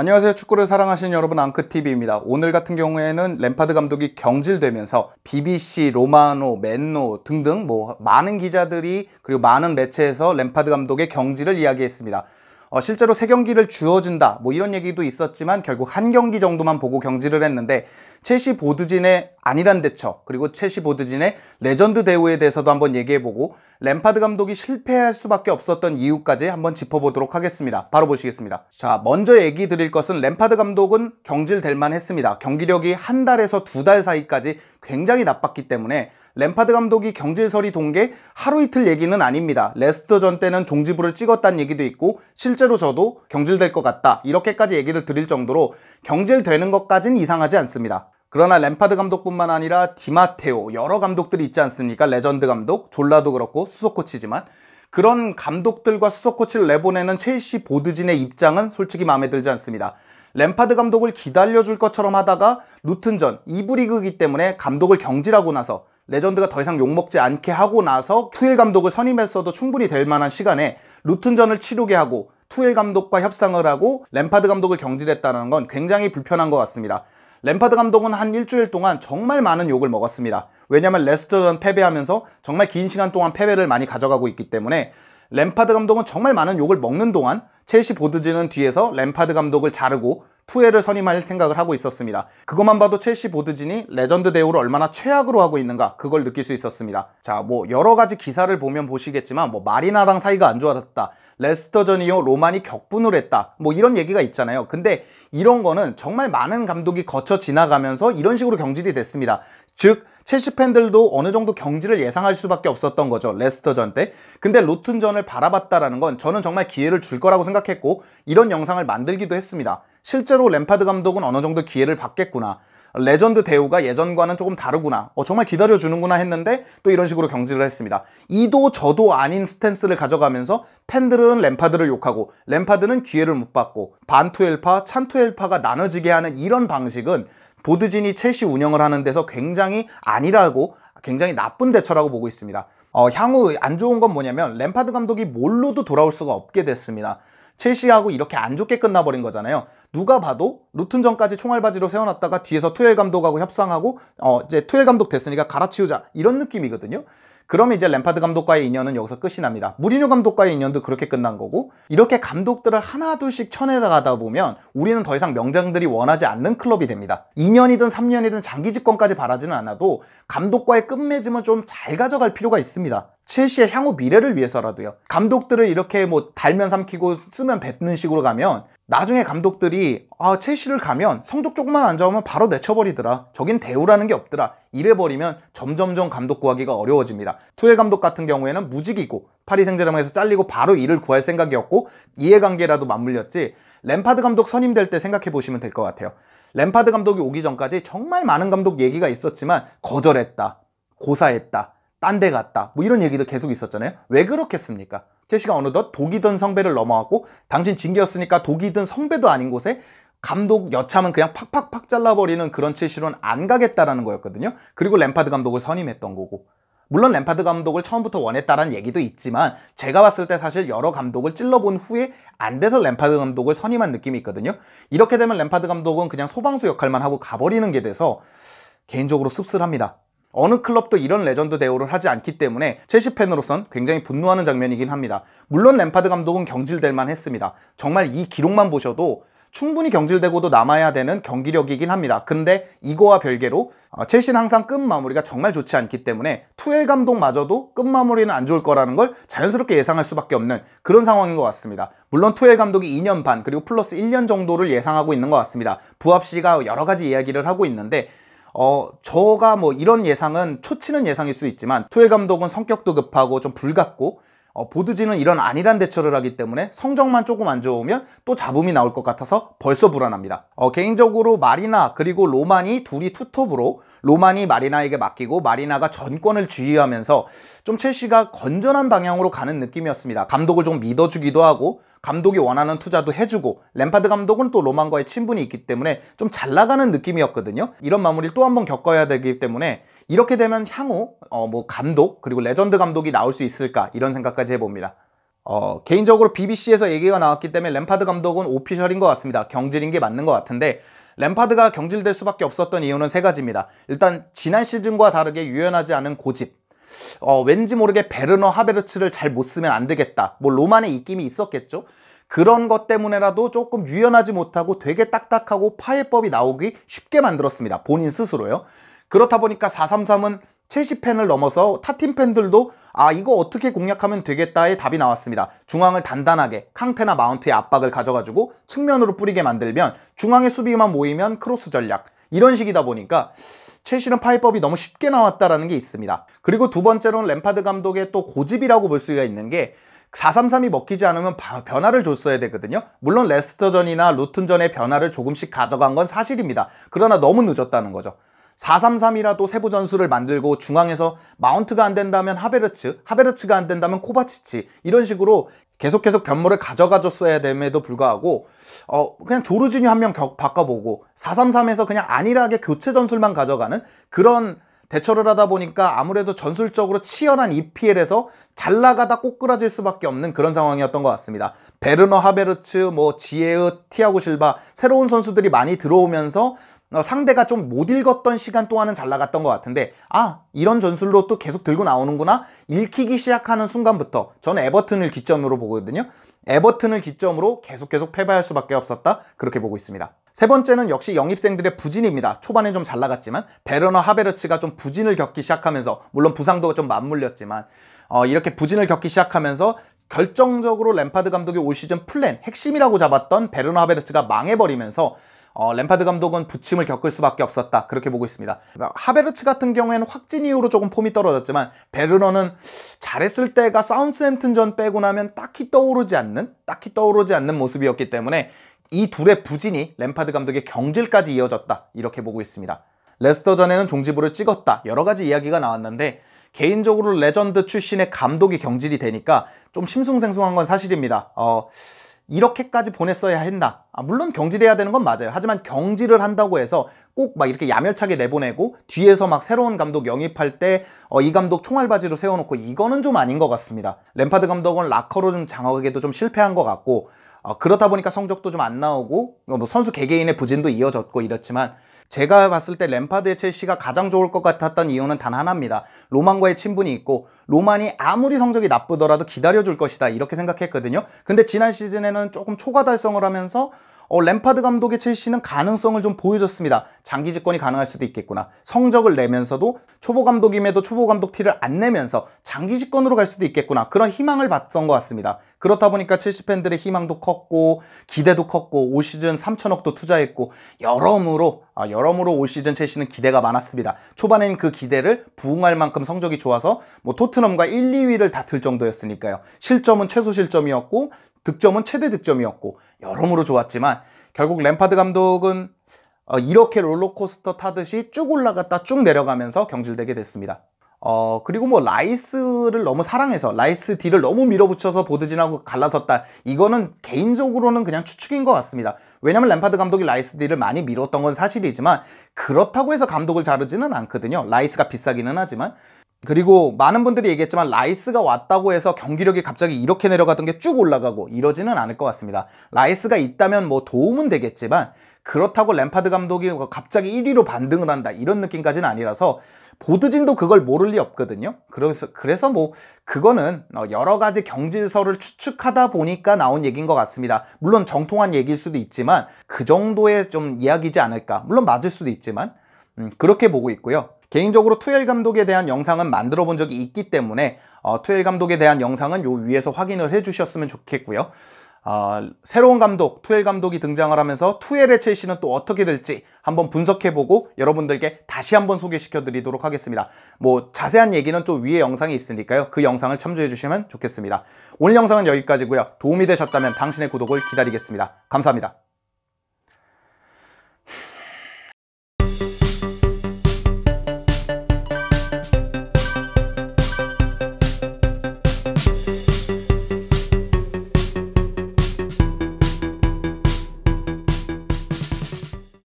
안녕하세요. 축구를 사랑하시는 여러분 앙크TV입니다. 오늘 같은 경우에는 램파드 감독이 경질되면서 BBC, 로마노, 맨노 등등 뭐 많은 기자들이 그리고 많은 매체에서 램파드 감독의 경질을 이야기했습니다. 어, 실제로 세 경기를 주어준다 뭐 이런 얘기도 있었지만 결국 한 경기 정도만 보고 경지를 했는데 첼시 보드진의 아니란 대처 그리고 첼시 보드진의 레전드 대우에 대해서도 한번 얘기해보고 램파드 감독이 실패할 수밖에 없었던 이유까지 한번 짚어보도록 하겠습니다. 바로 보시겠습니다. 자 먼저 얘기 드릴 것은 램파드 감독은 경질될 만했습니다. 경기력이 한 달에서 두 달 사이까지 굉장히 나빴기 때문에 램파드 감독이 경질설이 돈 게 하루 이틀 얘기는 아닙니다. 레스터전 때는 종지부를 찍었다는 얘기도 있고 실제로 저도 경질될 것 같다 이렇게까지 얘기를 드릴 정도로 경질되는 것까진 이상하지 않습니다. 그러나 램파드 감독뿐만 아니라 디마테오 여러 감독들이 있지 않습니까? 레전드 감독, 졸라도 그렇고 수석 코치지만 그런 감독들과 수석 코치를 내보내는 첼시 보드진의 입장은 솔직히 마음에 들지 않습니다. 램파드 감독을 기다려줄 것처럼 하다가 루튼전 2부 리그이기 때문에 감독을 경질하고 나서 레전드가 더 이상 욕먹지 않게 하고 나서 투일 감독을 선임했어도 충분히 될 만한 시간에 루튼전을 치르게 하고 투일 감독과 협상을 하고 램파드 감독을 경질했다는 건 굉장히 불편한 것 같습니다. 램파드 감독은 한 일주일 동안 정말 많은 욕을 먹었습니다. 왜냐하면 레스터전 패배하면서 정말 긴 시간 동안 패배를 많이 가져가고 있기 때문에 램파드 감독은 정말 많은 욕을 먹는 동안 첼시 보드진은 뒤에서 램파드 감독을 자르고 투에를 선임할 생각을 하고 있었습니다. 그것만 봐도 첼시 보드진이 레전드 대우를 얼마나 최악으로 하고 있는가 그걸 느낄 수 있었습니다. 자, 뭐 여러 가지 기사를 보면 보시겠지만 뭐 마리나랑 사이가 안 좋아졌다. 레스터전 이후 로만이 격분을 했다. 뭐 이런 얘기가 있잖아요. 근데 이런 거는 정말 많은 감독이 거쳐 지나가면서 이런 식으로 경질이 됐습니다. 즉 첼시 팬들도 어느 정도 경지를 예상할 수밖에 없었던 거죠. 레스터전 때. 근데 로튼전을 바라봤다라는 건 저는 정말 기회를 줄 거라고 생각했고 이런 영상을 만들기도 했습니다. 실제로 램파드 감독은 어느 정도 기회를 받겠구나. 레전드 대우가 예전과는 조금 다르구나. 어, 정말 기다려주는구나 했는데 또 이런 식으로 경질을 했습니다. 이도 저도 아닌 스탠스를 가져가면서 팬들은 램파드를 욕하고 램파드는 기회를 못 받고 반투엘파, 찬투엘파가 나눠지게 하는 이런 방식은 보드진이 첼시 운영을 하는 데서 굉장히 아니라고 굉장히 나쁜 대처라고 보고 있습니다. 어, 향후 안 좋은 건 뭐냐면 램파드 감독이 뭘로도 돌아올 수가 없게 됐습니다. 첼시하고 이렇게 안 좋게 끝나버린 거잖아요. 누가 봐도 루튼전까지 총알바지로 세워놨다가 뒤에서 투엘 감독하고 협상하고 어 이제 투엘 감독 됐으니까 갈아치우자 이런 느낌이거든요. 그러면 이제 램파드 감독과의 인연은 여기서 끝이 납니다. 무리뉴 감독과의 인연도 그렇게 끝난 거고 이렇게 감독들을 하나 둘씩 쳐내다가다 보면 우리는 더 이상 명장들이 원하지 않는 클럽이 됩니다. 2년이든 3년이든 장기 집권까지 바라지는 않아도 감독과의 끝맺음은 좀 잘 가져갈 필요가 있습니다. 첼시의 향후 미래를 위해서라도요. 감독들을 이렇게 뭐 달면 삼키고 쓰면 뱉는 식으로 가면 나중에 감독들이 아 첼시를 가면 성적 조금만 안 좋으면 바로 내쳐버리더라. 저긴 대우라는 게 없더라. 이래버리면 점점점 감독 구하기가 어려워집니다. 투엘 감독 같은 경우에는 무직이고 파리 생제르맹에서 잘리고 바로 일을 구할 생각이었고 이해관계라도 맞물렸지 램파드 감독 선임될 때 생각해 보시면 될 것 같아요. 램파드 감독이 오기 전까지 정말 많은 감독 얘기가 있었지만 거절했다, 고사했다, 딴데 갔다 뭐 이런 얘기도 계속 있었잖아요 왜 그렇겠습니까 제시가 어느덧 독이든 성배를 넘어왔고 당신 징계였으니까 독이든 성배도 아닌 곳에 감독 여참은 그냥 팍팍팍 잘라버리는 그런 칠시로는 안 가겠다라는 거였거든요 그리고 램파드 감독을 선임했던 거고 물론 램파드 감독을 처음부터 원했다라는 얘기도 있지만 제가 봤을 때 사실 여러 감독을 찔러본 후에 안 돼서 램파드 감독을 선임한 느낌이 있거든요 이렇게 되면 램파드 감독은 그냥 소방수 역할만 하고 가버리는 게 돼서 개인적으로 씁쓸합니다 어느 클럽도 이런 레전드 대우를 하지 않기 때문에 첼시 팬으로선 굉장히 분노하는 장면이긴 합니다. 물론 램파드 감독은 경질될 만 했습니다. 정말 이 기록만 보셔도 충분히 경질되고도 남아야 되는 경기력이긴 합니다. 근데 이거와 별개로 어, 첼시는 항상 끝 마무리가 정말 좋지 않기 때문에 투엘 감독마저도 끝 마무리는 안 좋을 거라는 걸 자연스럽게 예상할 수밖에 없는 그런 상황인 것 같습니다. 물론 투엘 감독이 2년 반 그리고 플러스 1년 정도를 예상하고 있는 것 같습니다. 부합 씨가 여러 가지 이야기를 하고 있는데 어, 저가 뭐 이런 예상은 초치는 예상일 수 있지만 투엘 감독은 성격도 급하고 좀 불같고 어, 보드진은 이런 안일한 대처를 하기 때문에 성적만 조금 안 좋으면 또 잡음이 나올 것 같아서 벌써 불안합니다. 어, 개인적으로 마리나 그리고 로만이 둘이 투톱으로 로만이 마리나에게 맡기고 마리나가 전권을 지휘하면서 좀 첼시가 건전한 방향으로 가는 느낌이었습니다. 감독을 좀 믿어주기도 하고 감독이 원하는 투자도 해주고 램파드 감독은 또 로만과의 친분이 있기 때문에 좀 잘 나가는 느낌이었거든요. 이런 마무리를 또 한 번 겪어야 되기 때문에 이렇게 되면 향후 어뭐 감독 그리고 레전드 감독이 나올 수 있을까 이런 생각까지 해봅니다. 어, 개인적으로 BBC에서 얘기가 나왔기 때문에 램파드 감독은 오피셜인 것 같습니다. 경질인 게 맞는 것 같은데 램파드가 경질될 수밖에 없었던 이유는 세 가지입니다. 일단 지난 시즌과 다르게 유연하지 않은 고집 어, 왠지 모르게 베르너 하베르츠를 잘 못 쓰면 안 되겠다. 뭐 로만의 입김이 있었겠죠. 그런 것 때문에라도 조금 유연하지 못하고 되게 딱딱하고 파해법이 나오기 쉽게 만들었습니다. 본인 스스로요. 그렇다 보니까 433은 첼시 팬을 넘어서 타팀 팬들도 아 이거 어떻게 공략하면 되겠다의 답이 나왔습니다. 중앙을 단단하게 캉테나 마운트의 압박을 가져가지고 측면으로 뿌리게 만들면 중앙의 수비만 모이면 크로스 전략 이런 식이다 보니까 첼시는 파이법이 너무 쉽게 나왔다라는 게 있습니다. 그리고 두 번째로는 램파드 감독의 또 고집이라고 볼 수가 있는 게 4-3-3이 먹히지 않으면 변화를 줬어야 되거든요. 물론 레스터전이나 루튼전의 변화를 조금씩 가져간 건 사실입니다. 그러나 너무 늦었다는 거죠. 4-3-3이라도 세부 전술을 만들고 중앙에서 마운트가 안 된다면 하베르츠, 하베르츠가 안 된다면 코바치치 이런 식으로 계속 계속 변모를 가져가줬어야 됨에도 불구하고 어 그냥 조르지뉴 한명 바꿔보고 4-3-3에서 그냥 안일하게 교체 전술만 가져가는 그런 대처를 하다 보니까 아무래도 전술적으로 치열한 EPL에서 잘 나가다 꼬꾸라질 수밖에 없는 그런 상황이었던 것 같습니다. 베르너 하베르츠, 뭐 지에우, 티아고 실바 새로운 선수들이 많이 들어오면서 어, 상대가 좀 못 읽었던 시간 동안은잘 나갔던 것 같은데 아 이런 전술로 또 계속 들고 나오는구나 읽히기 시작하는 순간부터 저는 에버튼을 기점으로 보거든요 에버튼을 기점으로 계속 계속 패배할 수밖에 없었다 그렇게 보고 있습니다 세 번째는 역시 영입생들의 부진입니다 초반엔 좀 잘 나갔지만 베르너 하베르츠가 좀 부진을 겪기 시작하면서 물론 부상도 좀 맞물렸지만 어, 이렇게 부진을 겪기 시작하면서 결정적으로 램파드 감독이 올 시즌 플랜 핵심이라고 잡았던 베르너 하베르츠가 망해버리면서 어, 램파드 감독은 부침을 겪을 수밖에 없었다 그렇게 보고 있습니다 하베르츠 같은 경우에는 확진 이후로 조금 폼이 떨어졌지만 베르너는 잘했을 때가 사운스햄튼 전 빼고 나면 딱히 떠오르지 않는 딱히 떠오르지 않는 모습이었기 때문에 이 둘의 부진이 램파드 감독의 경질까지 이어졌다 이렇게 보고 있습니다 레스터전에는 종지부를 찍었다 여러 가지 이야기가 나왔는데 개인적으로 레전드 출신의 감독이 경질이 되니까 좀 심승생숭한 건 사실입니다 어... 이렇게까지 보냈어야 한다. 아, 물론 경질해야 되는 건 맞아요. 하지만 경질을 한다고 해서 꼭 막 이렇게 야멸차게 내보내고 뒤에서 막 새로운 감독 영입할 때이 어, 감독 총알바지로 세워놓고 이거는 좀 아닌 것 같습니다. 램파드 감독은 라커로 좀 장악하기도 좀 실패한 것 같고 어, 그렇다 보니까 성적도 좀 안 나오고 어, 뭐 선수 개개인의 부진도 이어졌고 이렇지만 제가 봤을 때 램파드의 첼시가 가장 좋을 것 같았던 이유는 단 하나입니다. 로만과의 친분이 있고 로만이 아무리 성적이 나쁘더라도 기다려줄 것이다 이렇게 생각했거든요. 근데 지난 시즌에는 조금 초과 달성을 하면서 어, 램파드 감독의 첼시는 가능성을 좀 보여줬습니다. 장기 집권이 가능할 수도 있겠구나. 성적을 내면서도 초보 감독임에도 초보 감독 티를 안 내면서 장기 집권으로 갈 수도 있겠구나. 그런 희망을 봤던 것 같습니다. 그렇다 보니까 첼시 팬들의 희망도 컸고 기대도 컸고 올 시즌 3천억도 투자했고 여러모로 아, 여러모로 올 시즌 첼시는 기대가 많았습니다. 초반엔 그 기대를 부응할 만큼 성적이 좋아서 뭐 토트넘과 1, 2위를 다툴 정도였으니까요. 실점은 최소 실점이었고 득점은 최대 득점이었고 여러모로 좋았지만 결국 램파드 감독은 어, 이렇게 롤러코스터 타듯이 쭉 올라갔다 쭉 내려가면서 경질되게 됐습니다. 어, 그리고 뭐 라이스를 너무 사랑해서 라이스 D를 너무 밀어붙여서 보드진하고 갈라섰다 이거는 개인적으로는 그냥 추측인 것 같습니다 왜냐면 램파드 감독이 라이스 D를 많이 밀었던 건 사실이지만 그렇다고 해서 감독을 자르지는 않거든요 라이스가 비싸기는 하지만 그리고 많은 분들이 얘기했지만 라이스가 왔다고 해서 경기력이 갑자기 이렇게 내려가던 게 쭉 올라가고 이러지는 않을 것 같습니다. 라이스가 있다면 뭐 도움은 되겠지만 그렇다고 램파드 감독이 갑자기 1위로 반등을 한다 이런 느낌까지는 아니라서 보드진도 그걸 모를 리 없거든요. 그래서 그래서 뭐 그거는 어, 여러 가지 경질서를 추측하다 보니까 나온 얘기인 것 같습니다. 물론 정통한 얘기일 수도 있지만 그 정도의 좀 이야기지 않을까. 물론 맞을 수도 있지만 음, 그렇게 보고 있고요. 개인적으로 투엘 감독에 대한 영상은 만들어 본 적이 있기 때문에 어, 투엘 감독에 대한 영상은 요 위에서 확인을 해주셨으면 좋겠고요. 어, 새로운 감독, 투엘 감독이 등장을 하면서 투엘의 첼시는 또 어떻게 될지 한번 분석해보고 여러분들께 다시 한번 소개시켜드리도록 하겠습니다. 뭐 자세한 얘기는 또 위에 영상이 있으니까요. 그 영상을 참조해주시면 좋겠습니다. 오늘 영상은 여기까지고요. 도움이 되셨다면 당신의 구독을 기다리겠습니다. 감사합니다.